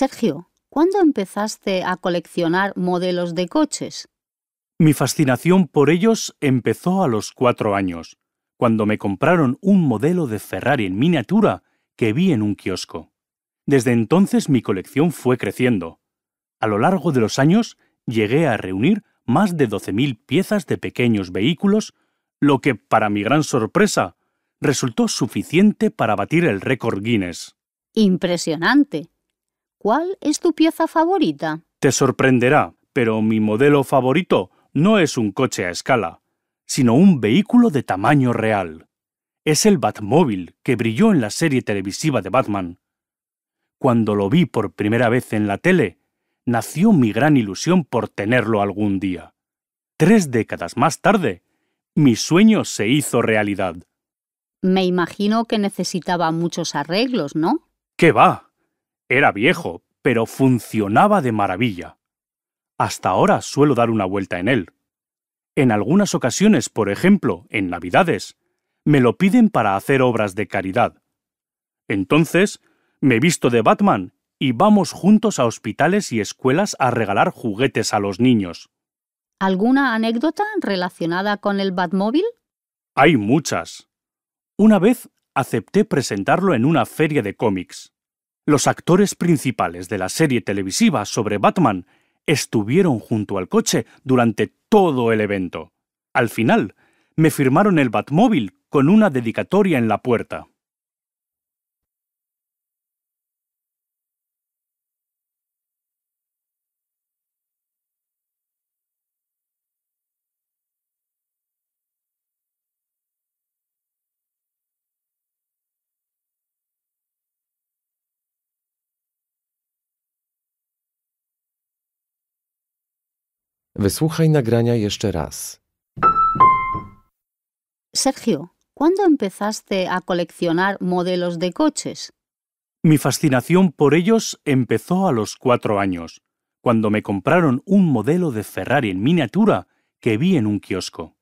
Sergio, ¿cuándo empezaste a coleccionar modelos de coches? Mi fascinación por ellos empezó a los cuatro años, cuando me compraron un modelo de Ferrari en miniatura que vi en un kiosco. Desde entonces mi colección fue creciendo. A lo largo de los años llegué a reunir más de 12.000 piezas de pequeños vehículos, lo que, para mi gran sorpresa, resultó suficiente para batir el récord Guinness. Impresionante. ¿Cuál es tu pieza favorita? Te sorprenderá, pero mi modelo favorito no es un coche a escala, sino un vehículo de tamaño real. Es el Batmóvil que brilló en la serie televisiva de Batman. Cuando lo vi por primera vez en la tele, nació mi gran ilusión por tenerlo algún día. Tres décadas más tarde, mi sueño se hizo realidad. Me imagino que necesitaba muchos arreglos, ¿no? ¿Qué va? Era viejo, pero funcionaba de maravilla. Hasta ahora suelo dar una vuelta en él. En algunas ocasiones, por ejemplo, en Navidades, me lo piden para hacer obras de caridad. Entonces, me visto de Batman y vamos juntos a hospitales y escuelas a regalar juguetes a los niños. ¿Alguna anécdota relacionada con el Batmóvil? Hay muchas. Una vez acepté presentarlo en una feria de cómics los actores principales de la serie televisiva sobre Batman estuvieron junto al coche durante todo el evento. Al final, me firmaron el Batmóvil con una dedicatoria en la puerta. Wysłuchaj nagrania jeszcze raz. Sergio, ¿cuándo empezaste a coleccionar modelos de coches? Mi fascinación por ellos empezó a los cuatro años, cuando me compraron un modelo de Ferrari en miniatura que vi en un kiosco.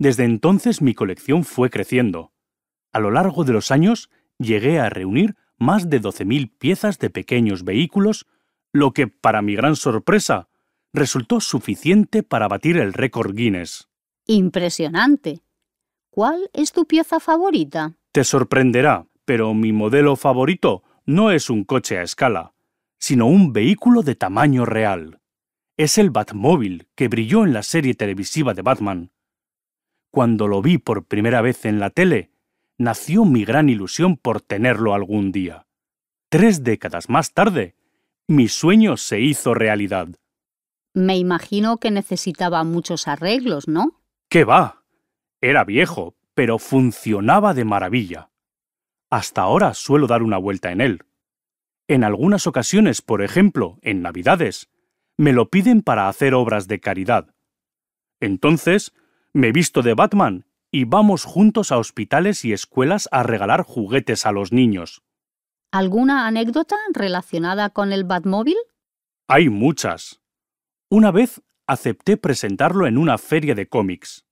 Desde entonces mi colección fue creciendo. A lo largo de los años llegué a reunir más de 12.000 piezas de pequeños vehículos, lo que, para mi gran sorpresa, resultó suficiente para batir el récord Guinness. Impresionante. ¿Cuál es tu pieza favorita? Te sorprenderá, pero mi modelo favorito no es un coche a escala, sino un vehículo de tamaño real. Es el Batmóvil que brilló en la serie televisiva de Batman. Cuando lo vi por primera vez en la tele, nació mi gran ilusión por tenerlo algún día. Tres décadas más tarde, mi sueño se hizo realidad. Me imagino que necesitaba muchos arreglos, ¿no? ¿Qué va? Era viejo, pero funcionaba de maravilla. Hasta ahora suelo dar una vuelta en él. En algunas ocasiones, por ejemplo, en Navidades, me lo piden para hacer obras de caridad. Entonces, me visto de Batman y vamos juntos a hospitales y escuelas a regalar juguetes a los niños. ¿Alguna anécdota relacionada con el Batmóvil? Hay muchas. Una vez acepté presentarlo en una feria de cómics.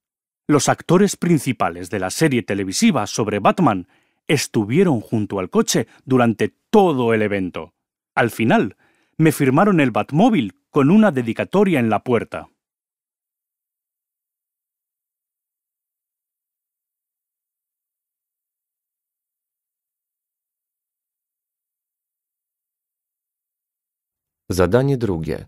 Los actores principales de la serie televisiva sobre Batman estuvieron junto al coche durante todo el evento. Al final, me firmaron el Batmóvil con una dedicatoria en la puerta. Zadanie drugie.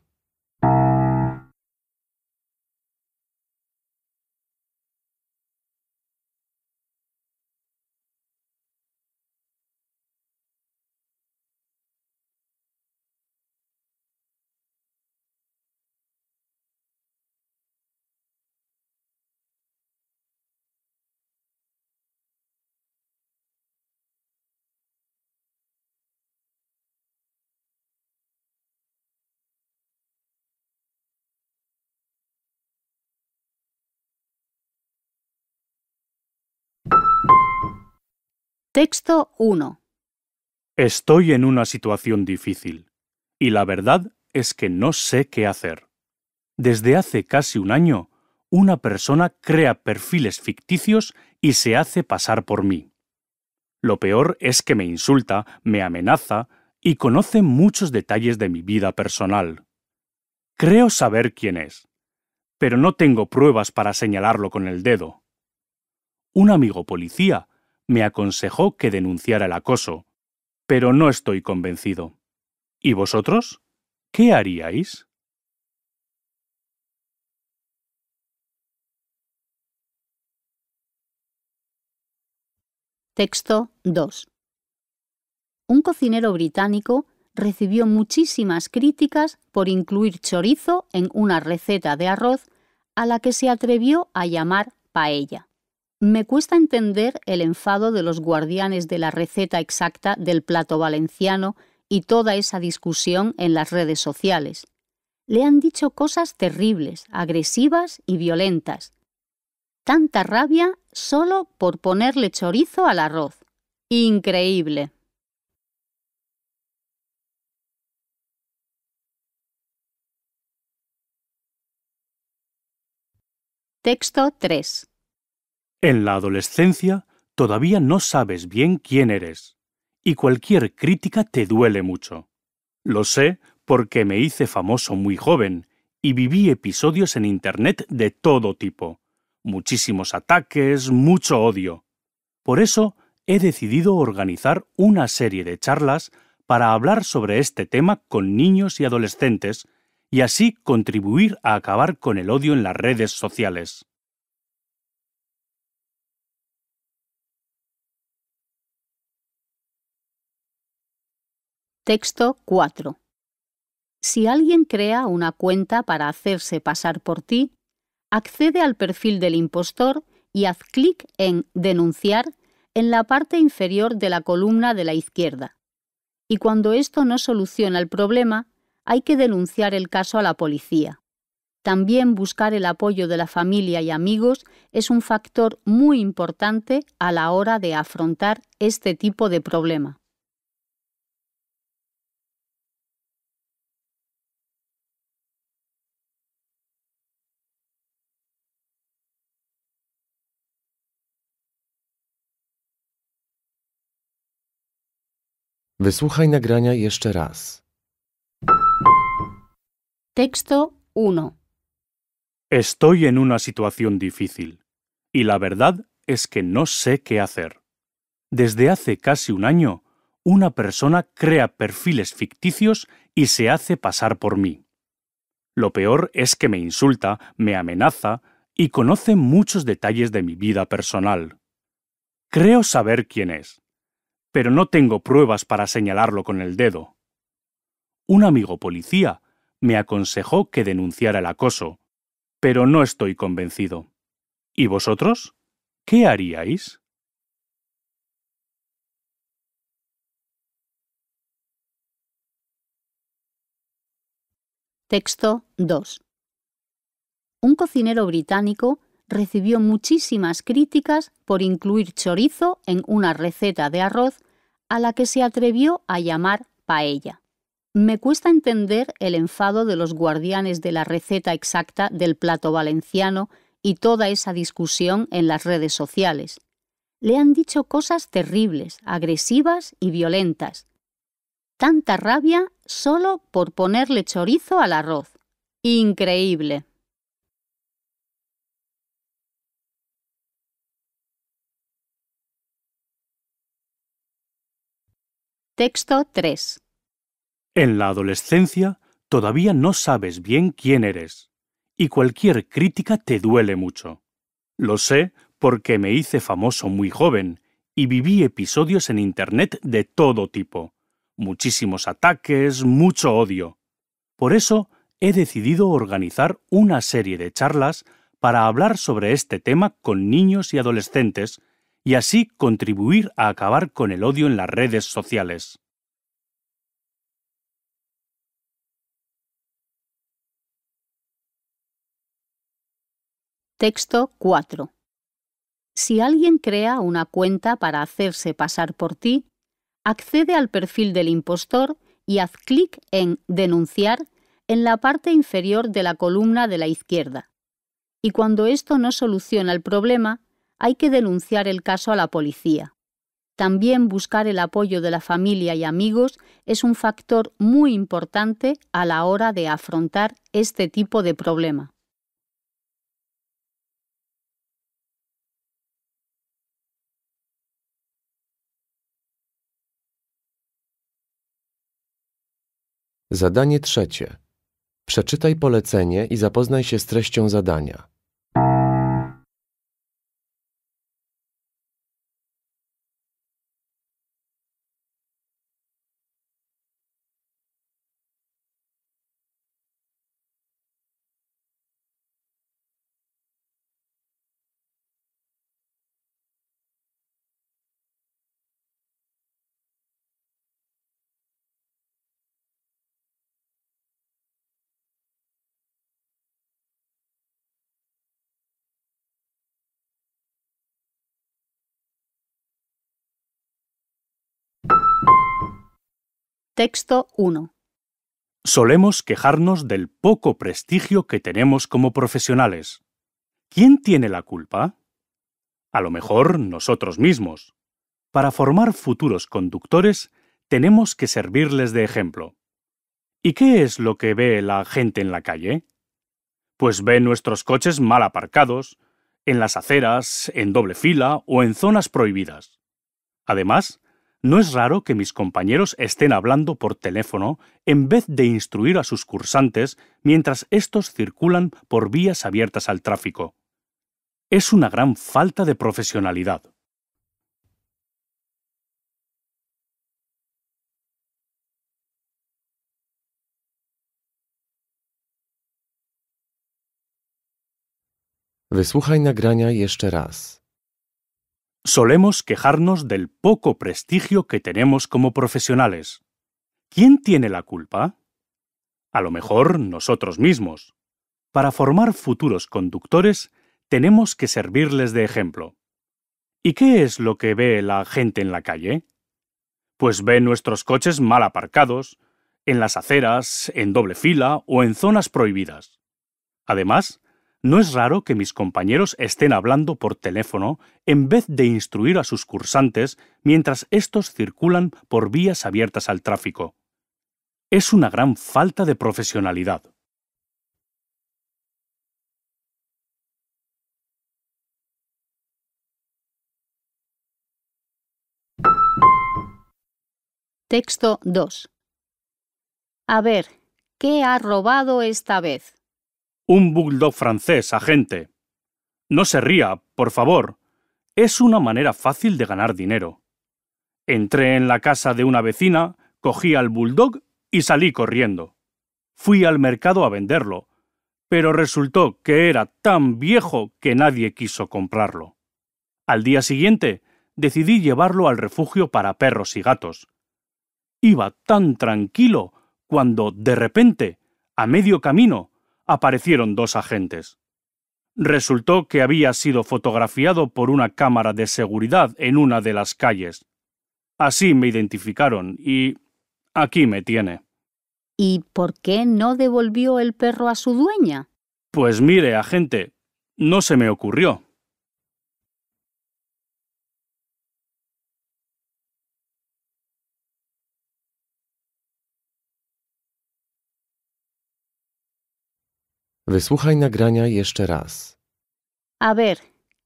Texto 1. Estoy en una situación difícil y la verdad es que no sé qué hacer. Desde hace casi un año, una persona crea perfiles ficticios y se hace pasar por mí. Lo peor es que me insulta, me amenaza y conoce muchos detalles de mi vida personal. Creo saber quién es, pero no tengo pruebas para señalarlo con el dedo. Un amigo policía me aconsejó que denunciara el acoso, pero no estoy convencido. ¿Y vosotros? ¿Qué haríais? Texto 2. Un cocinero británico recibió muchísimas críticas por incluir chorizo en una receta de arroz a la que se atrevió a llamar paella. Me cuesta entender el enfado de los guardianes de la receta exacta del plato valenciano y toda esa discusión en las redes sociales. Le han dicho cosas terribles, agresivas y violentas. Tanta rabia solo por ponerle chorizo al arroz. Increíble. Texto 3. En la adolescencia todavía no sabes bien quién eres y cualquier crítica te duele mucho. Lo sé porque me hice famoso muy joven y viví episodios en Internet de todo tipo. Muchísimos ataques, mucho odio. Por eso he decidido organizar una serie de charlas para hablar sobre este tema con niños y adolescentes y así contribuir a acabar con el odio en las redes sociales. Texto 4. Si alguien crea una cuenta para hacerse pasar por ti, accede al perfil del impostor y haz clic en Denunciar en la parte inferior de la columna de la izquierda. Y cuando esto no soluciona el problema, hay que denunciar el caso a la policía. También buscar el apoyo de la familia y amigos es un factor muy importante a la hora de afrontar este tipo de problema. Wysłuchaj nagrania jeszcze raz. Texto 1. Estoy en una situación difícil y la verdad es que no sé qué hacer. Desde hace casi un año, una persona crea perfiles ficticios y se hace pasar por mí. Lo peor es que me insulta, me amenaza y conoce muchos detalles de mi vida personal. Creo saber quién es, pero no tengo pruebas para señalarlo con el dedo. Un amigo policía me aconsejó que denunciara el acoso, pero no estoy convencido. ¿Y vosotros? ¿Qué haríais? Texto 2. Un cocinero británico recibió muchísimas críticas por incluir chorizo en una receta de arroz a la que se atrevió a llamar paella. Me cuesta entender el enfado de los guardianes de la receta exacta del plato valenciano y toda esa discusión en las redes sociales. Le han dicho cosas terribles, agresivas y violentas. Tanta rabia solo por ponerle chorizo al arroz. Increíble. Texto 3. En la adolescencia todavía no sabes bien quién eres y cualquier crítica te duele mucho. Lo sé porque me hice famoso muy joven y viví episodios en Internet de todo tipo. Muchísimos ataques, mucho odio. Por eso he decidido organizar una serie de charlas para hablar sobre este tema con niños y adolescentes y así contribuir a acabar con el odio en las redes sociales. Texto 4. Si alguien crea una cuenta para hacerse pasar por ti, accede al perfil del impostor y haz clic en Denunciar en la parte inferior de la columna de la izquierda. Y cuando esto no soluciona el problema, hay que denunciar el caso a la policía. También buscar el apoyo de la familia y amigos es un factor muy importante a la hora de afrontar este tipo de problema. Zadanie trzecie. Przeczytaj polecenie i zapoznaj się z treścią zadania. Texto 1. Solemos quejarnos del poco prestigio que tenemos como profesionales. ¿Quién tiene la culpa? A lo mejor nosotros mismos. Para formar futuros conductores tenemos que servirles de ejemplo. ¿Y qué es lo que ve la gente en la calle? Pues ve nuestros coches mal aparcados, en las aceras, en doble fila o en zonas prohibidas. Además, no es raro que mis compañeros estén hablando por teléfono en vez de instruir a sus cursantes mientras estos circulan por vías abiertas al tráfico. Es una gran falta de profesionalidad. Solemos quejarnos del poco prestigio que tenemos como profesionales. ¿Quién tiene la culpa? A lo mejor nosotros mismos. Para formar futuros conductores tenemos que servirles de ejemplo. ¿Y qué es lo que ve la gente en la calle? Pues ve nuestros coches mal aparcados, en las aceras, en doble fila o en zonas prohibidas. Además, no es raro que mis compañeros estén hablando por teléfono en vez de instruir a sus cursantes mientras estos circulan por vías abiertas al tráfico. Es una gran falta de profesionalidad. Texto 2. A ver, ¿qué ha robado esta vez? Un bulldog francés, agente. No se ría, por favor. Es una manera fácil de ganar dinero. Entré en la casa de una vecina, cogí al bulldog y salí corriendo. Fui al mercado a venderlo, pero resultó que era tan viejo que nadie quiso comprarlo. Al día siguiente, decidí llevarlo al refugio para perros y gatos. Iba tan tranquilo cuando, de repente, a medio camino, aparecieron dos agentes. Resultó que había sido fotografiado por una cámara de seguridad en una de las calles. Así me identificaron y... aquí me tiene. ¿Y por qué no devolvió el perro a su dueña? Pues mire, agente, no se me ocurrió. nagrania jeszcze A ver,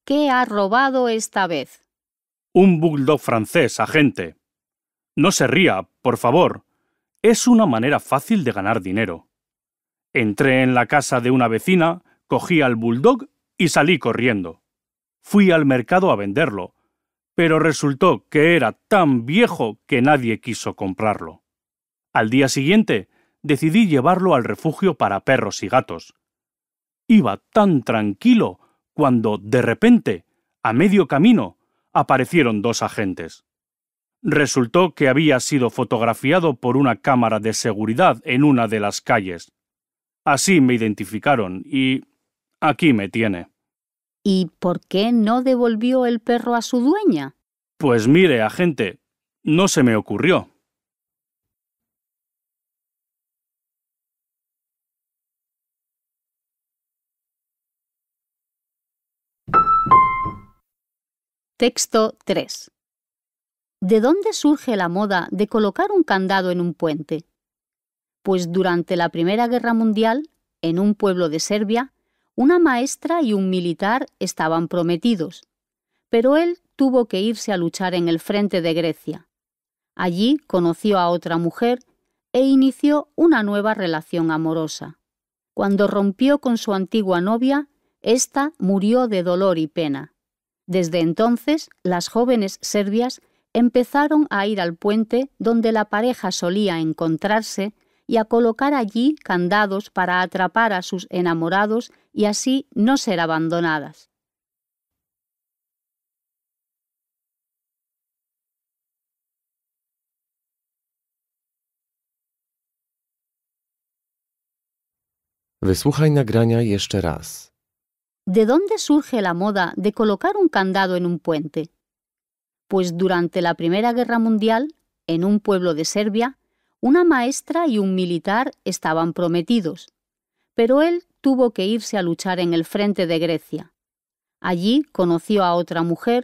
¿qué ha robado esta vez? Un bulldog francés, agente. No se ría, por favor. Es una manera fácil de ganar dinero. Entré en la casa de una vecina, cogí al bulldog y salí corriendo. Fui al mercado a venderlo, pero resultó que era tan viejo que nadie quiso comprarlo. Al día siguiente, decidí llevarlo al refugio para perros y gatos, Iba tan tranquilo cuando, de repente, a medio camino, aparecieron dos agentes. Resultó que había sido fotografiado por una cámara de seguridad en una de las calles. Así me identificaron y... aquí me tiene. ¿Y por qué no devolvió el perro a su dueña? Pues mire, agente, no se me ocurrió. Texto 3. ¿De dónde surge la moda de colocar un candado en un puente? Pues durante la Primera Guerra Mundial, en un pueblo de Serbia, una maestra y un militar estaban prometidos, pero él tuvo que irse a luchar en el frente de Grecia. Allí conoció a otra mujer e inició una nueva relación amorosa. Cuando rompió con su antigua novia, ésta murió de dolor y pena. Desde entonces, las jóvenes serbias empezaron a ir al puente donde la pareja solía encontrarse y a colocar allí candados para atrapar a sus enamorados y así no ser abandonadas. ¿De dónde surge la moda de colocar un candado en un puente? Pues durante la Primera Guerra Mundial, en un pueblo de Serbia, una maestra y un militar estaban prometidos, pero él tuvo que irse a luchar en el frente de Grecia. Allí conoció a otra mujer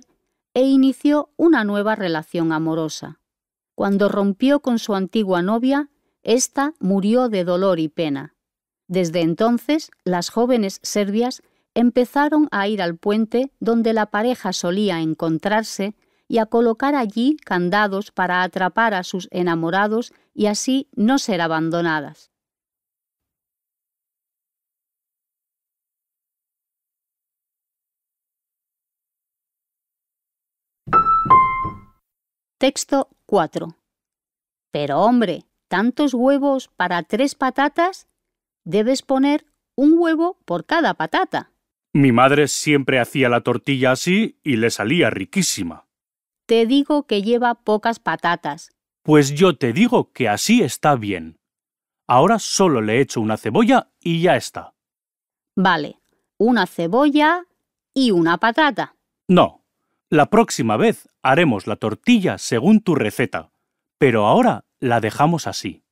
e inició una nueva relación amorosa. Cuando rompió con su antigua novia, ésta murió de dolor y pena. Desde entonces, las jóvenes serbias empezaron a ir al puente donde la pareja solía encontrarse y a colocar allí candados para atrapar a sus enamorados y así no ser abandonadas. Texto 4. Pero hombre, ¿tantos huevos para tres patatas? Debes poner un huevo por cada patata. Mi madre siempre hacía la tortilla así y le salía riquísima. Te digo que lleva pocas patatas. Pues yo te digo que así está bien. Ahora solo le echo una cebolla y ya está. Vale, una cebolla y una patata. No, la próxima vez haremos la tortilla según tu receta, pero ahora la dejamos así.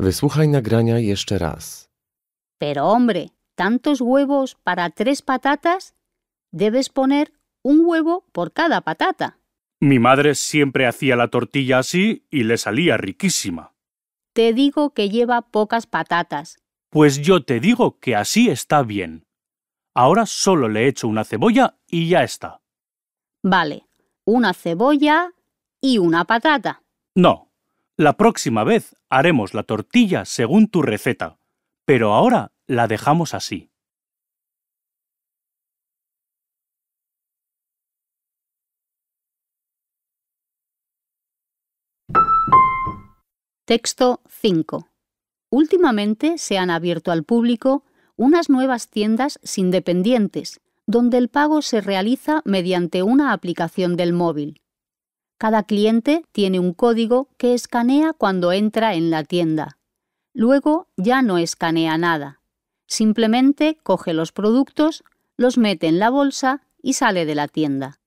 Wysłuchaj nagrania jeszcze raz. Pero hombre, tantos huevos para tres patatas, debes poner un huevo por cada patata. Mi madre siempre hacía la tortilla así y le salía riquísima. Te digo que lleva pocas patatas. Pues yo te digo que así está bien. Ahora solo le echo una cebolla y ya está. Vale, una cebolla y una patata. No, la próxima vez haremos la tortilla según tu receta, pero ahora la dejamos así. Texto 5. Últimamente se han abierto al público unas nuevas tiendas independientes donde el pago se realiza mediante una aplicación del móvil. Cada cliente tiene un código que escanea cuando entra en la tienda. Luego ya no escanea nada. Simplemente coge los productos, los mete en la bolsa y sale de la tienda.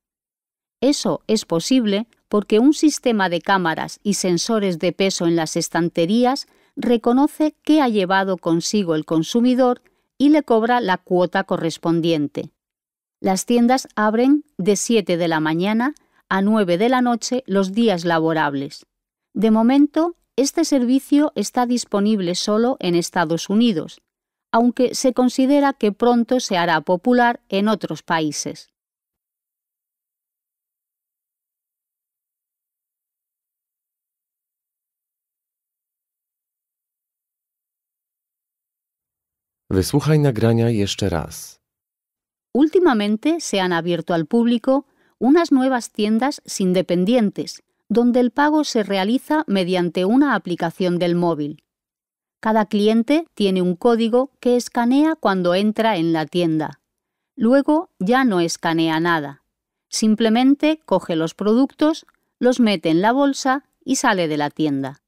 Eso es posible porque un sistema de cámaras y sensores de peso en las estanterías reconoce qué ha llevado consigo el consumidor y le cobra la cuota correspondiente. Las tiendas abren de 7 de la mañana a 9 de la noche los días laborables. De momento, este servicio está disponible solo en Estados Unidos, aunque se considera que pronto se hará popular en otros países. Últimamente se han abierto al público unas nuevas tiendas sin dependientes, donde el pago se realiza mediante una aplicación del móvil. Cada cliente tiene un código que escanea cuando entra en la tienda. Luego ya no escanea nada. Simplemente coge los productos, los mete en la bolsa y sale de la tienda.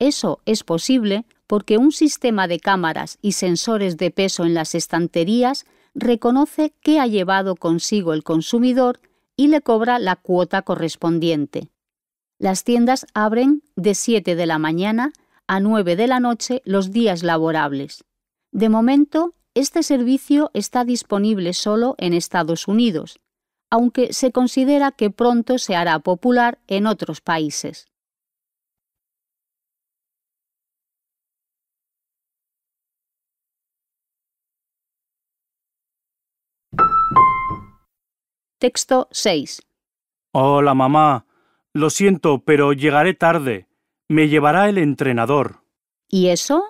Eso es posible porque un sistema de cámaras y sensores de peso en las estanterías reconoce qué ha llevado consigo el consumidor y le cobra la cuota correspondiente. Las tiendas abren de 7 de la mañana a 9 de la noche los días laborables. De momento, este servicio está disponible solo en Estados Unidos, aunque se considera que pronto se hará popular en otros países. Texto 6. Hola, mamá. Lo siento, pero llegaré tarde. Me llevará el entrenador. ¿Y eso?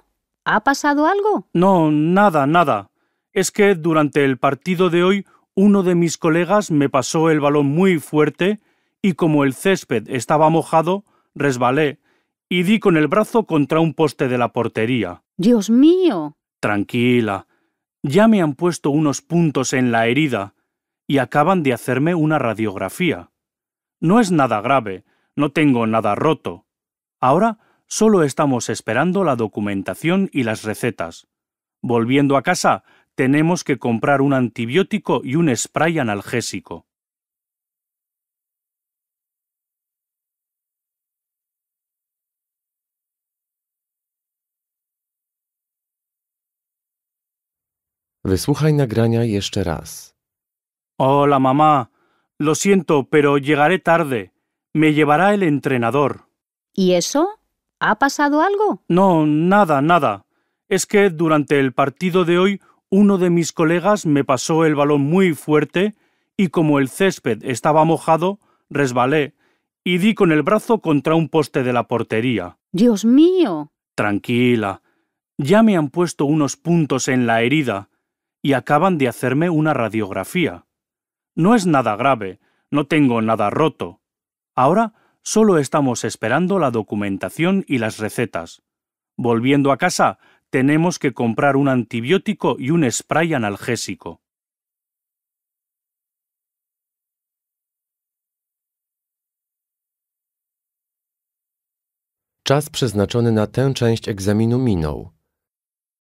¿Ha pasado algo? No, nada, nada. Es que durante el partido de hoy uno de mis colegas me pasó el balón muy fuerte y como el césped estaba mojado, resbalé y di con el brazo contra un poste de la portería. Dios mío. Tranquila. Ya me han puesto unos puntos en la herida y acaban de hacerme una radiografía. No es nada grave, no tengo nada roto. Ahora solo estamos esperando la documentación y las recetas. Volviendo a casa, tenemos que comprar un antibiótico y un spray analgésico. nagrania Hola, mamá. Lo siento, pero llegaré tarde. Me llevará el entrenador. ¿Y eso? ¿Ha pasado algo? No, nada, nada. Es que durante el partido de hoy uno de mis colegas me pasó el balón muy fuerte y como el césped estaba mojado, resbalé y di con el brazo contra un poste de la portería. Dios mío. Tranquila. Ya me han puesto unos puntos en la herida y acaban de hacerme una radiografía. No es nada grave, no tengo nada roto. Ahora solo estamos esperando la documentación y las recetas. Volviendo a casa, tenemos que comprar un antibiótico y un spray analgésico. przeznaczony